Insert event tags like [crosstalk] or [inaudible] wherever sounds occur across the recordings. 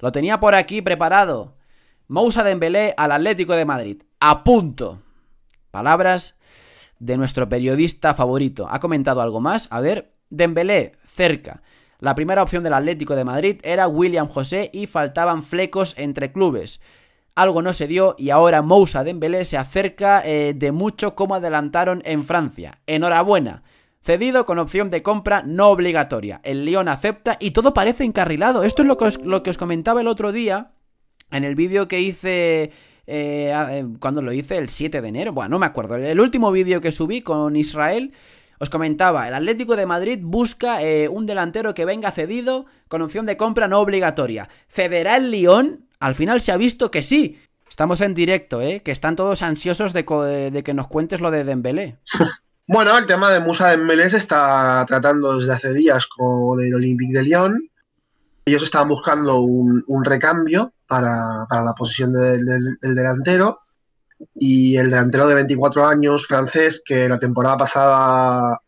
Lo tenía por aquí preparado. Moussa Dembélé al Atlético de Madrid. A punto. Palabras de nuestro periodista favorito. ¿Ha comentado algo más? A ver, Dembélé, cerca. La primera opción del Atlético de Madrid era William José y faltaban flecos entre clubes. Algo no se dio y ahora Moussa Dembélé se acerca eh, de mucho como adelantaron en Francia. Enhorabuena. Cedido con opción de compra no obligatoria. El Lyon acepta y todo parece encarrilado. Esto es lo que os, comentaba el otro día en el vídeo que hice eh, eh, cuando lo hice, el 7 de enero, bueno, no me acuerdo, el último vídeo que subí con Israel, os comentaba, el Atlético de Madrid busca eh, un delantero que venga cedido con opción de compra no obligatoria. ¿Cederá el Lyon? Al final se ha visto que sí. Estamos en directo, ¿eh? Que están todos ansiosos de, de que nos cuentes lo de Dembélé. [laughs] Bueno, el tema de Musa de se está tratando desde hace días con el Olympique de Lyon. Ellos estaban buscando un, recambio para, la posición del, delantero y el delantero de 24 años francés que la temporada pasada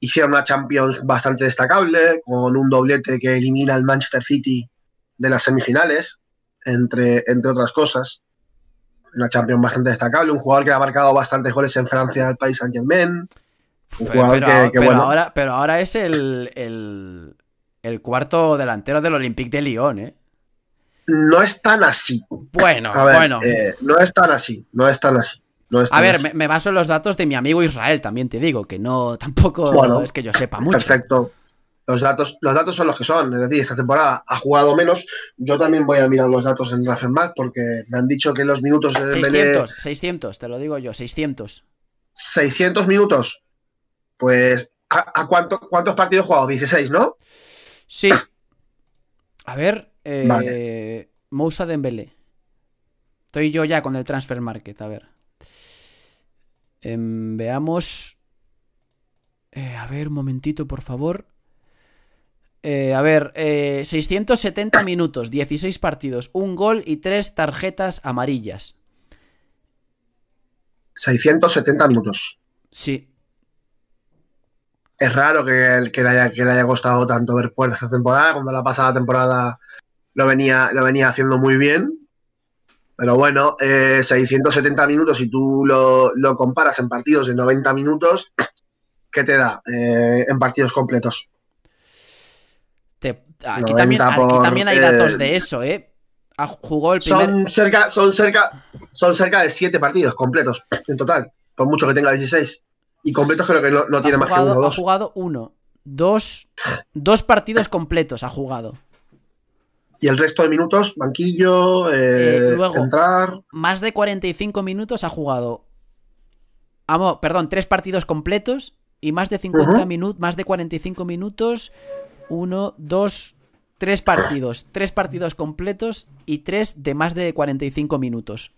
hicieron una Champions bastante destacable, con un doblete que elimina al Manchester City de las semifinales, entre, entre otras cosas. Una Champions bastante destacable, un jugador que ha marcado bastantes goles en Francia al Paris Saint-Germain pero, ahora, es el, cuarto delantero del Olympique de Lyon, ¿eh? No es tan así. Bueno, bueno. Eh, no es tan así, no es así. a ver, Me, baso en los datos de mi amigo Israel, también te digo, que no, [laughs] tampoco es que yo sepa mucho. Perfecto. Los datos, los datos son los que son, es decir, esta temporada ha jugado menos. Yo también voy a mirar los datos en Raffermark porque me han dicho que los minutos de 600, te lo digo yo, 600. 600 minutos. Pues, ¿a, cuántos partidos jugado? 16, ¿no? Sí. [coughs] A ver, eh, Moussa Dembélé. Estoy yo ya con el transfer market, a ver. Em, veamos. Eh, a ver, un momentito, por favor. Eh, a ver, 670 eh, [coughs] minutos, 16 partidos, un gol y tres tarjetas amarillas. 670 minutos. Sí es raro que, le haya, costado tanto ver puertas esta temporada, cuando la pasada temporada lo venía, lo venía haciendo muy bien. Pero bueno, 670 eh, minutos, si tú lo, comparas en partidos de 90 minutos, [clears throat] ¿qué te da eh, en partidos completos? aquí, también, hay datos de eso, ¿eh? Jugó el son, cerca, son, cerca, son cerca de 7 partidos completos en total, por mucho que tenga 16. Y completos creo que no, tiene más que uno o dos. Ha jugado uno. Dos, dos partidos completos ha jugado. Y el resto de minutos, banquillo, eh, eh entrar. Más de 45 minutos ha jugado. Amo, perdón, tres partidos completos y más de 50 minutos, más de 45 minutos, uno, dos, tres partidos, tres partidos completos y tres de más de 45 minutos.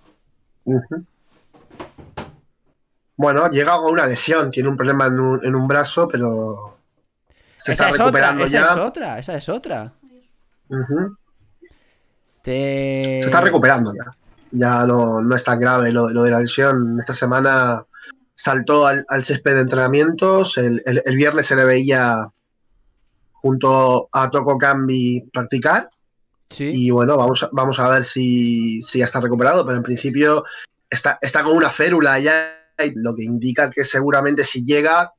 Bueno, llega con una lesión, tiene un problema en un, brazo, pero se está recuperando ya. esa es otra, esa es otra. Se está recuperando ya. Ya no, es tan grave lo, de la lesión. Esta semana saltó al, al césped de entrenamientos. El, viernes se le veía junto a Toco Cambi practicar. Y bueno, vamos, vamos a ver si, ya está recuperado, pero en principio está, está con una férula ya lo que indica que seguramente si llega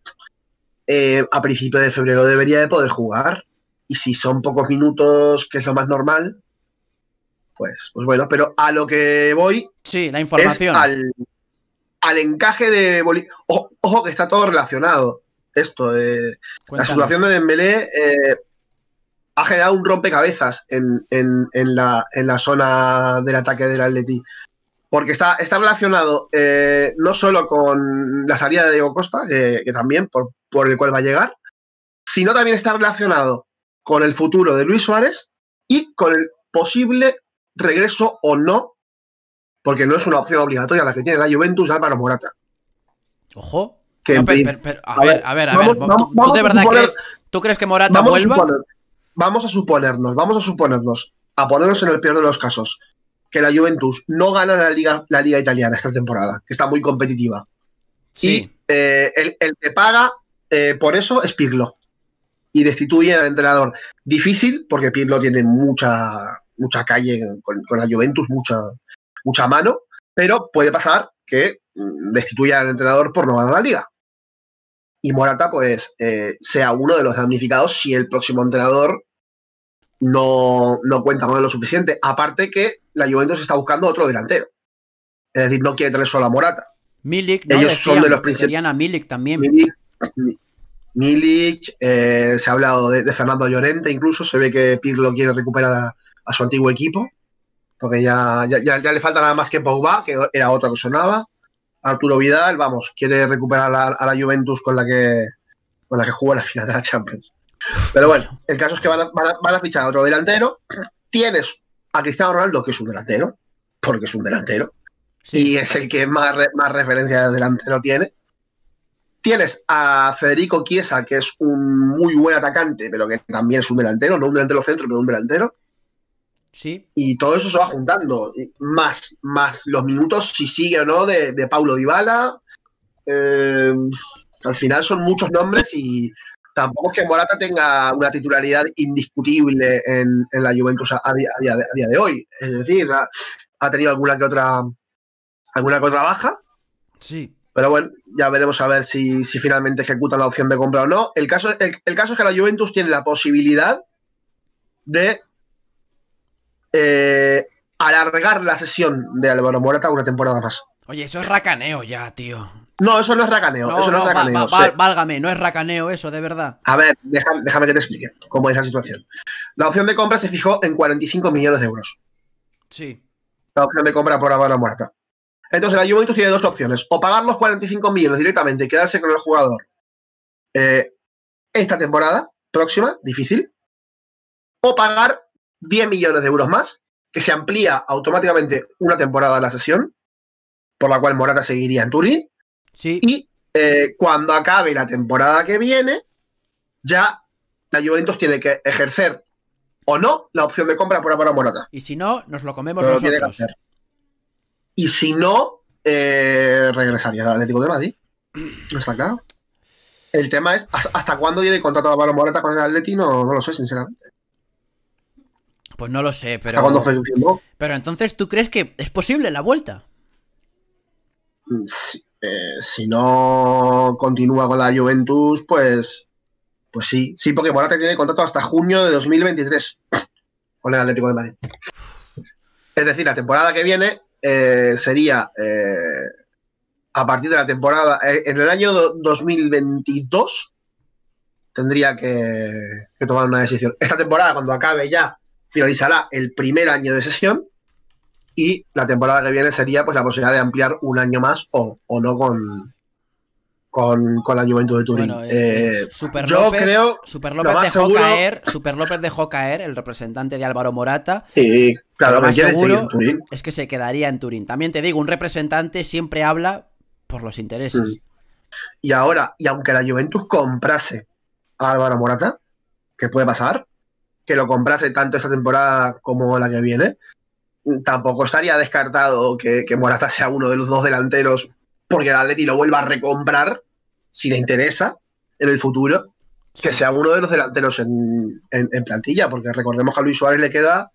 eh, a principios de febrero debería de poder jugar. Y si son pocos minutos, que es lo más normal, pues, pues bueno, pero a lo que voy. Sí, la información. al, encaje de ojo, que está todo relacionado. Esto, eh, la situación de Dembélé eh, ha generado un rompecabezas en, la, en la zona del ataque del Atleti porque está, está relacionado eh, no solo con la salida de Diego Costa, que también por, el cual va a llegar, sino también está relacionado con el futuro de Luis Suárez y con el posible regreso o no, porque no es una opción obligatoria la que tiene la Juventus Álvaro Morata. Ojo. Que a, ver, a ver, a ver. ¿Tú, de verdad crees, que Morata vuelva? vamos a suponernos, vamos a suponernos, a ponernos en el peor de los casos que la Juventus no gana la liga, la liga italiana esta temporada, que está muy competitiva. Y eh, el, que paga eh, por eso es Pirlo. Y destituye al entrenador. Difícil, porque Pirlo tiene mucha, mucha calle con, la Juventus, mucha, mucha mano, pero puede pasar que mm, destituya al entrenador por no ganar la liga. Y Morata, pues, eh, sea uno de los damnificados si el próximo entrenador no, no cuenta con lo suficiente. Aparte que la Juventus está buscando otro delantero. Es decir, no quiere tener solo a Morata. Milik, ellos son de los principales. Milik también. Milik, eh, se ha hablado de, Fernando Llorente, incluso se ve que Pirlo quiere recuperar a, su antiguo equipo, porque ya, ya, le falta nada más que Pogba, que era otro que sonaba. Arturo Vidal, vamos, quiere recuperar a, la Juventus con la que con la que jugó la final de la Champions. Pero bueno, el caso es que van van a fichar a otro delantero. Tienes a Cristiano Ronaldo, que es un delantero, porque es un delantero, y es el que más, más referencia de delantero tiene. Tienes a Federico Chiesa, que es un muy buen atacante, pero que también es un delantero, no un delantero centro, pero un delantero. Sí. Y todo eso se va juntando, más, más los minutos, si sigue o no, de, de Paulo Dybala. Eh, al final son muchos nombres y tampoco es que Morata tenga una titularidad indiscutible en, la Juventus a día, de, hoy. Es decir, ha, tenido alguna que otra alguna baja. Sí. Pero bueno, ya veremos a ver si, finalmente ejecutan la opción de compra o no. El caso, el, caso es que la Juventus tiene la posibilidad de eh, alargar la sesión de Álvaro Morata una temporada más. Oye, eso es racaneo ya, tío. No, eso no es racaneo. no, es Válgame, no es racaneo eso, de verdad. A ver, déjame, que te explique cómo es la situación. La opción de compra se fijó en 45 millones de euros. Sí. La opción de compra por Habana Morata Entonces, la Juventus tiene dos opciones: o pagar los 45 millones directamente y quedarse con el jugador eh, esta temporada, próxima, difícil, o pagar 10 millones de euros más, que se amplía automáticamente una temporada de la sesión, por la cual Morata seguiría en Turín, y eh, cuando acabe la temporada que viene, ya la Juventus tiene que ejercer o no la opción de compra por Álvaro Morata. Y si no, nos lo comemos nosotros. Y si no, eh, regresaría al Atlético de Madrid. ¿No está claro? El tema es hasta cuándo viene el contrato de Álvaro Morata con el Atlético no, lo sé, sinceramente. Pues no lo sé, pero. Pero entonces, ¿tú crees que es posible la vuelta? Mm, sí. Eh, si no continúa con la Juventus, pues, pues sí, sí, porque Morata tiene contrato hasta junio de 2023 [coughs] con el Atlético de Madrid. Es decir, la temporada que viene eh, sería eh, a partir de la temporada, en el año 2022 tendría que tomar una decisión. Esta temporada, cuando acabe ya, finalizará el primer año de sesión y la temporada que viene sería pues la posibilidad de ampliar un año más o, no con, con, la Juventud de Turín. Eh, eh, yo creo Super dejó caer, Super López dejó caer, el representante de Álvaro Morata. Sí, claro, lo seguro es que se quedaría en Turín. También te digo, un representante siempre habla por los intereses. Mm. Y ahora, y aunque la Juventus comprase a Álvaro Morata, que puede pasar, que lo comprase tanto esta temporada como la que viene, tampoco estaría descartado que, que, Morata sea uno de los dos delanteros porque el Atleti lo vuelva a recomprar si le interesa en el futuro que sea uno de los delanteros en, plantilla porque recordemos que a Luis Suárez le queda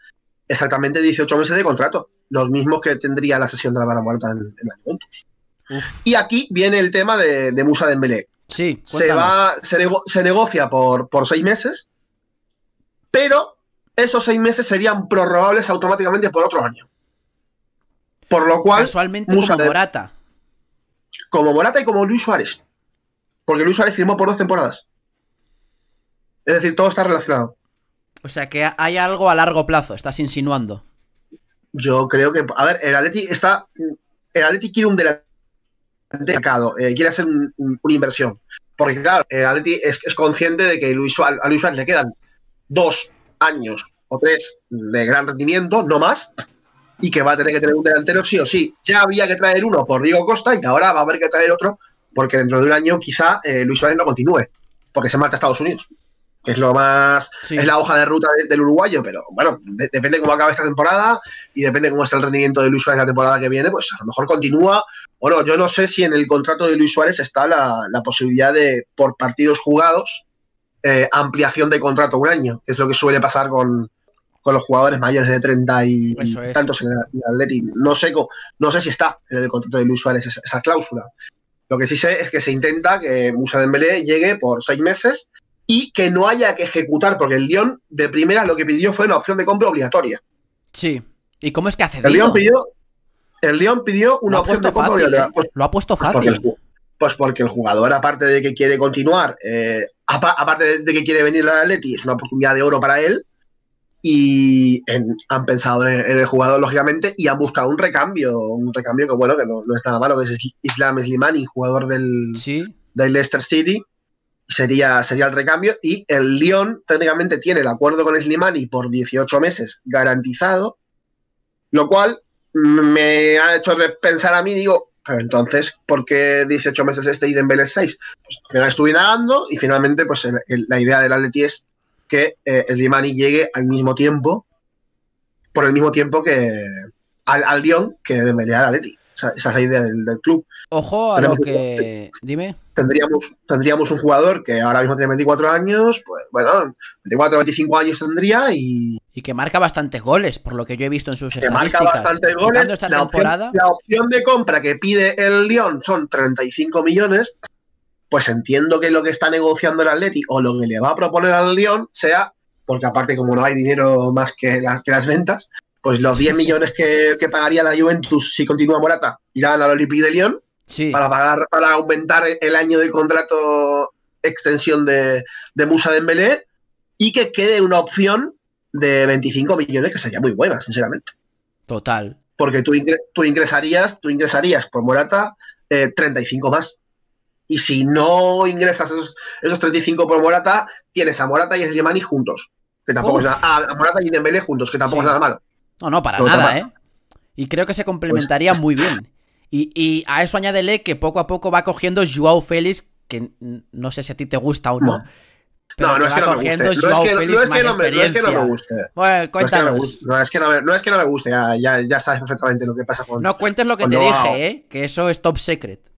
exactamente 18 meses de contrato los mismos que tendría la sesión de la vara muerta en, la y aquí viene el tema de, Musa Dembélé sí, se va se, negocia por, por seis meses pero esos seis meses serían prorrogables automáticamente por otro año. Por lo cual. Casualmente como Morata. Como Morata y como Luis Suárez. Porque Luis Suárez firmó por dos temporadas. Es decir, todo está relacionado. O sea que hay algo a largo plazo, estás insinuando. Yo creo que. A ver, el Atleti está. El Atleti quiere un delantero eh, quiere hacer una inversión. Porque, claro, el Atleti es, consciente de que a Luis Suárez le quedan dos años o tres de gran rendimiento, no más, y que va a tener que tener un delantero sí o sí. Ya había que traer uno por Diego Costa y ahora va a haber que traer otro porque dentro de un año quizá eh, Luis Suárez no continúe, porque se marcha a Estados Unidos. Que es lo más. Es la hoja de ruta del uruguayo, pero bueno, depende cómo acabe esta temporada y depende cómo está el rendimiento de Luis Suárez la temporada que viene, pues a lo mejor continúa o no. Yo no sé si en el contrato de Luis Suárez está la posibilidad de, por partidos jugados, eh, ampliación de contrato un año, que es lo que suele pasar con, los jugadores mayores de 30 y tantos en el, Atleti. No sé, no sé si está en el contrato de Luis Suárez esa, cláusula. Lo que sí sé es que se intenta que Musa Dembélé llegue por seis meses y que no haya que ejecutar, porque el Lyon de primera lo que pidió fue una opción de compra obligatoria. Sí. ¿Y cómo es que hace? El pidió, el león pidió una opción de compra obligatoria. ¿eh? lo ha puesto fácil. Pues porque el jugador, aparte de que quiere continuar, eh, aparte de que quiere venir al Atleti, es una oportunidad de oro para él. Y han pensado en, el, jugador, lógicamente, y han buscado un recambio. Un recambio que, bueno, que no, no es nada malo, que es Islam Slimani, jugador del, Leicester City. Sería, sería el recambio. Y el Lyon técnicamente tiene el acuerdo con Slimani por 18 meses garantizado. Lo cual mm, me ha hecho pensar a mí, digo, entonces, ¿por qué 18 meses este y Dembélé 6? Pues al final estuve dando y finalmente pues la idea del Atleti es que el eh, Slimani llegue al mismo tiempo, por el mismo tiempo que al, al Lyon que Dembélé al Atleti. Esa, es la idea del, club. Ojo a lo que. Dime. Tendríamos, tendríamos un jugador que ahora mismo tiene 24 años, pues bueno, 24, 25 años tendría y. Y que marca bastantes goles, por lo que yo he visto en sus que estadísticas. marca bastantes goles. la, opción, de compra que pide el León son 35 millones. Pues entiendo que lo que está negociando el Atleti o lo que le va a proponer al León sea porque aparte como no hay dinero más que las ventas, pues los 10 millones que, pagaría la Juventus si continúa Morata irán al Olympique de Lyon para pagar, para aumentar el año del contrato extensión de, de Musa Dembélé y que quede una opción de 25 millones que sería muy buena, sinceramente. Total. Porque tú, tú ingresarías, tú ingresarías por Morata 35 eh, más. Y si no ingresas esos, esos 35 por Morata, tienes a Morata y a Slimani juntos. Que tampoco a Morata y Dembélé juntos, que tampoco es nada malo. No, no, para nada, ¿eh? Y creo que se pues complementaría [laughs] muy bien. Y, y, a eso añádele que poco a poco va cogiendo Joao Félix, que no sé si a ti te gusta o no. no. no, es, que no, me guste. no es que, no, me, guste. No es que no guste, ya, ya, sabes perfectamente lo que pasa con. No cuentes lo que te dije, ¿eh? Que eso es top secret.